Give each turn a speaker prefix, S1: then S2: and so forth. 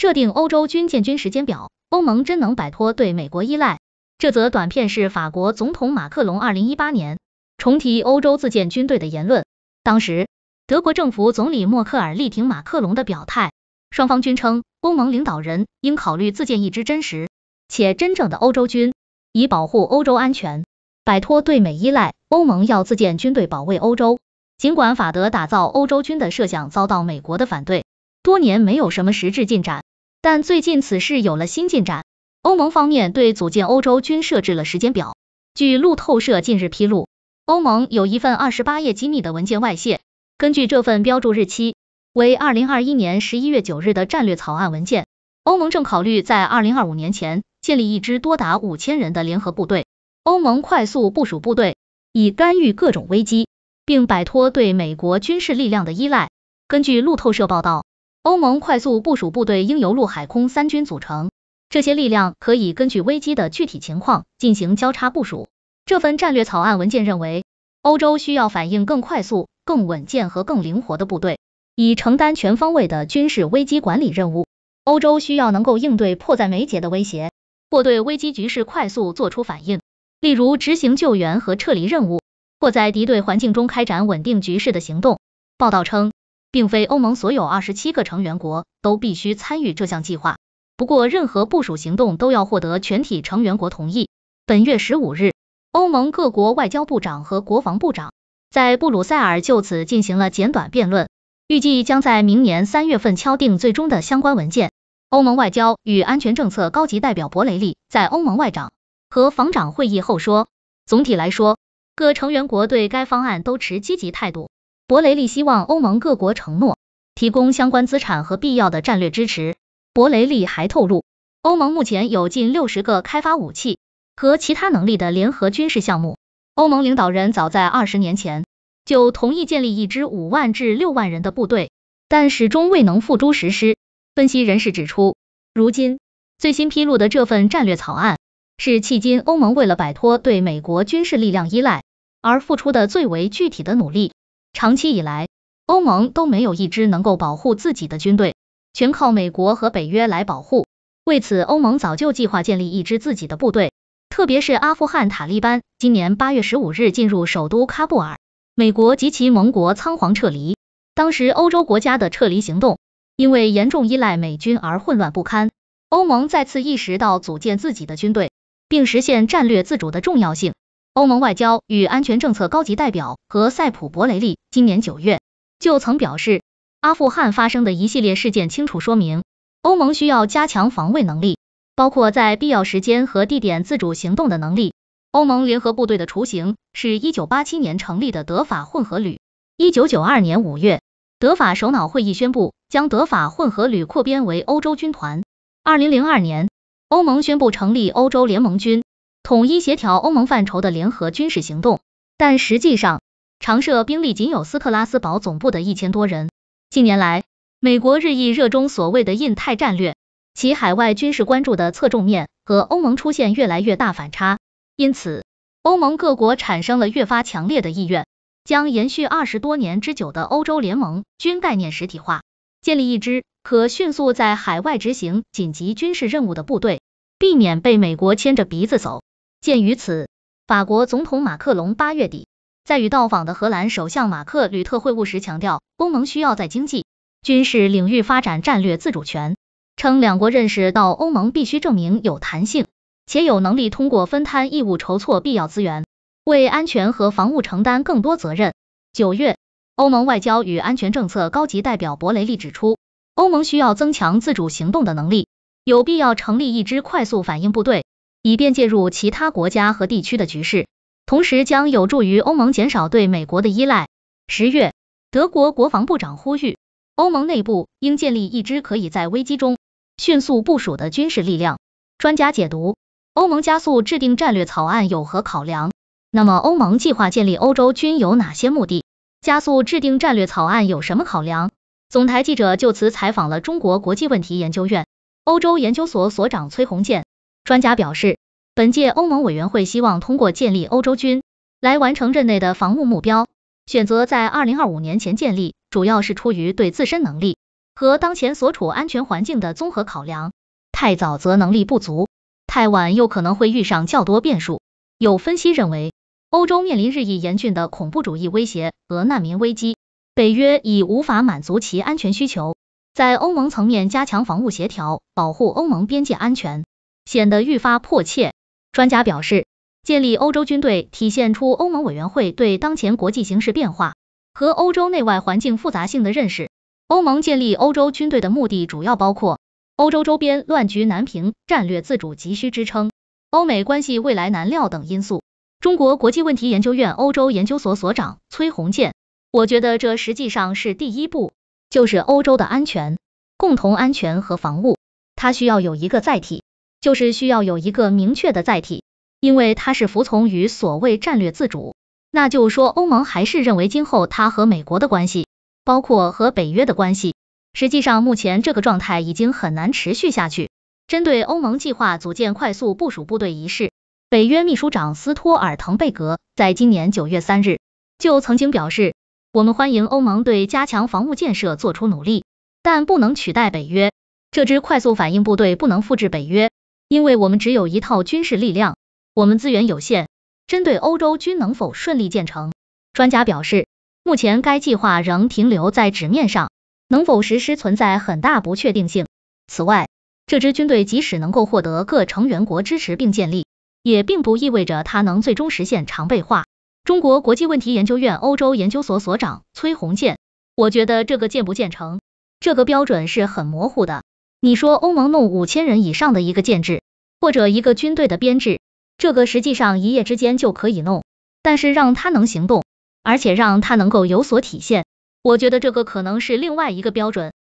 S1: 设定欧洲军建军时间表，欧盟真能摆脱对美国依赖？这则短片是法国总统马克龙二零一八年重提欧洲自建军队的言论。当时，德国政府总理默克尔力挺马克龙的表态，双方均称欧盟领导人应考虑自建一支真实且真正的欧洲军，以保护欧洲安全，摆脱对美依赖。欧盟要自建军队保卫欧洲。尽管法德打造欧洲军的设想遭到美国的反对，多年没有什么实质进展。但最近此事有了新进展，欧盟方面对组建欧洲军设置了时间表。据路透社近日披露，欧盟有一份二十八页机密的文件外泄。根据这份标注日期为二零二一年十一月九日的战略草案文件，欧盟正考虑在二零二五年前建立一支多达五千人的联合部队，欧盟快速部署部队以干预各种危机，并摆脱对美国军事力量的依赖。根据路透社报道。欧盟快速部署部队应由陆海空三军组成，这些力量可以根据危机的具体情况进行交叉部署。这份战略草案文件认为，欧洲需要反应更快速、更稳健和更灵活的部队，以承担全方位的军事危机管理任务。欧洲需要能够应对迫在眉睫的威胁，或对危机局势快速做出反应，例如执行救援和撤离任务，或在敌对环境中开展稳定局势的行动。报道称。并非欧盟所有二十七个成员国都必须参与这项计划，不过任何部署行动都要获得全体成员国同意。本月十五日，欧盟各国外交部长和国防部长在布鲁塞尔就此进行了简短辩论，预计将在明年三月份敲定最终的相关文件。欧盟外交与安全政策高级代表博雷利在欧盟外长和防长会议后说：“总体来说，各成员国对该方案都持积极态度。”博雷利希望欧盟各国承诺提供相关资产和必要的战略支持。博雷利还透露，欧盟目前有近六十个开发武器和其他能力的联合军事项目。欧盟领导人早在二十年前就同意建立一支五万至六万人的部队，但始终未能付诸实施。分析人士指出，如今最新披露的这份战略草案是迄今欧盟为了摆脱对美国军事力量依赖而付出的最为具体的努力。长期以来，欧盟都没有一支能够保护自己的军队，全靠美国和北约来保护。为此，欧盟早就计划建立一支自己的部队。特别是阿富汗塔利班今年八月十五日进入首都喀布尔，美国及其盟国仓皇撤离。当时，欧洲国家的撤离行动因为严重依赖美军而混乱不堪。欧盟再次意识到组建自己的军队并实现战略自主的重要性。欧盟外交与安全政策高级代表和塞普·博雷利今年九月就曾表示，阿富汗发生的一系列事件清楚说明，欧盟需要加强防卫能力，包括在必要时间和地点自主行动的能力。欧盟联合部队的雏形是一九八七年成立的德法混合旅。一九九二年五月，德法首脑会议宣布将德法混合旅扩编为欧洲军团。二零零二年，欧盟宣布成立欧洲联盟军。统一协调欧盟范畴的联合军事行动，但实际上常设兵力仅有斯特拉斯堡总部的一千多人。近年来，美国日益热衷所谓的印太战略，其海外军事关注的侧重面和欧盟出现越来越大反差，因此欧盟各国产生了越发强烈的意愿，将延续二十多年之久的欧洲联盟军概念实体化，建立一支可迅速在海外执行紧急军事任务的部队，避免被美国牵着鼻子走。鉴于此，法国总统马克龙八月底在与到访的荷兰首相马克吕特会晤时强调，欧盟需要在经济、军事领域发展战略自主权，称两国认识到欧盟必须证明有弹性，且有能力通过分摊义务筹措必要资源，为安全和防务承担更多责任。九月，欧盟外交与安全政策高级代表博雷利指出，欧盟需要增强自主行动的能力，有必要成立一支快速反应部队。以便介入其他国家和地区的局势，同时将有助于欧盟减少对美国的依赖。十月，德国国防部长呼吁欧盟内部应建立一支可以在危机中迅速部署的军事力量。专家解读欧盟加速制定战略草案有何考量？那么欧盟计划建立欧洲军有哪些目的？加速制定战略草案有什么考量？总台记者就此采访了中国国际问题研究院欧洲研究所所长崔洪建。专家表示。本届欧盟委员会希望通过建立欧洲军来完成任内的防务目标，选择在二零二五年前建立，主要是出于对自身能力和当前所处安全环境的综合考量。太早则能力不足，太晚又可能会遇上较多变数。有分析认为，欧洲面临日益严峻的恐怖主义威胁和难民危机，北约已无法满足其安全需求，在欧盟层面加强防务协调，保护欧盟边界安全，显得愈发迫切。专家表示，建立欧洲军队体现出欧盟委员会对当前国际形势变化和欧洲内外环境复杂性的认识。欧盟建立欧洲军队的目的主要包括：欧洲周边乱局难平，战略自主急需支撑；欧美关系未来难料等因素。中国国际问题研究院欧洲研究所所长崔洪建，我觉得这实际上是第一步，就是欧洲的安全、共同安全和防务，它需要有一个载体。就是需要有一个明确的载体，因为它是服从于所谓战略自主。那就说欧盟还是认为今后它和美国的关系，包括和北约的关系，实际上目前这个状态已经很难持续下去。针对欧盟计划组建快速部署部队一事，北约秘书长斯托尔滕贝格在今年九月三日就曾经表示：“我们欢迎欧盟对加强防务建设做出努力，但不能取代北约这支快速反应部队，不能复制北约。”因为我们只有一套军事力量，我们资源有限。针对欧洲军能否顺利建成，专家表示，目前该计划仍停留在纸面上，能否实施存在很大不确定性。此外，这支军队即使能够获得各成员国支持并建立，也并不意味着它能最终实现常备化。中国国际问题研究院欧洲研究所所长崔洪建，我觉得这个建不建成，这个标准是很模糊的。你说欧盟弄五千人以上的一个建制，或者一个军队的编制，这个实际上一夜之间就可以弄。但是让他能行动，而且让他能够有所体现，我觉得这个可能是另外一个标准。